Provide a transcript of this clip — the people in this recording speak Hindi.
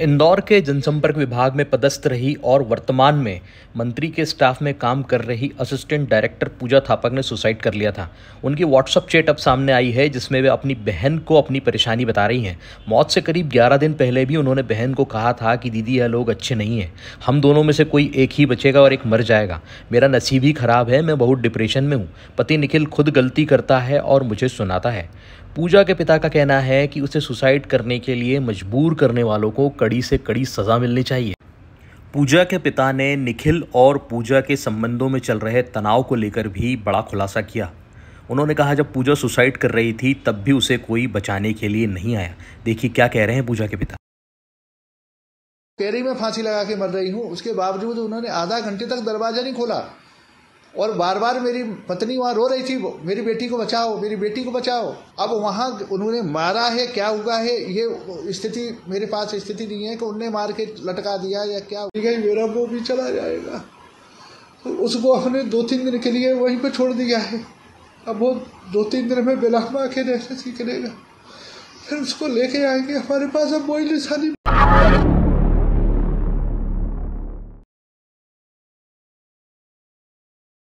इंदौर के जनसंपर्क विभाग में पदस्थ रही और वर्तमान में मंत्री के स्टाफ में काम कर रही असिस्टेंट डायरेक्टर पूजा थापक ने सुसाइड कर लिया था उनकी व्हाट्सअप चैट अब सामने आई है जिसमें वे अपनी बहन को अपनी परेशानी बता रही हैं मौत से करीब 11 दिन पहले भी उन्होंने बहन को कहा था कि दीदी यह लोग अच्छे नहीं हैं हम दोनों में से कोई एक ही बचेगा और एक मर जाएगा मेरा नसीब ही खराब है मैं बहुत डिप्रेशन में हूँ पति निखिल खुद गलती करता है और मुझे सुनाता है पूजा के पिता का कहना है कि उसे सुसाइड करने के लिए मजबूर करने वालों को कड़ी से कड़ी सज़ा मिलनी चाहिए पूजा के पिता ने निखिल और पूजा के संबंधों में चल रहे तनाव को लेकर भी बड़ा खुलासा किया उन्होंने कहा जब पूजा सुसाइड कर रही थी तब भी उसे कोई बचाने के लिए नहीं आया देखिए क्या कह रहे हैं पूजा के पिता कैरी में फांसी लगा के मर रही हूँ उसके बावजूद उन्होंने आधा घंटे तक दरवाजा नहीं खोला और बार बार मेरी पत्नी वहाँ रो रही थी मेरी बेटी को बचाओ मेरी बेटी को बचाओ अब वहाँ उन्होंने मारा है क्या हुआ है ये स्थिति मेरे पास स्थिति नहीं है कि उनने मार के लटका दिया या क्या कहीं मेरा वो भी चला जाएगा तो उसको हमने दो तीन दिन के लिए वहीं पर छोड़ दिया है अब वो दो तीन दिन में बेलामा के रहने सीख लेगा फिर उसको लेके आएंगे हमारे पास अब वही निशानी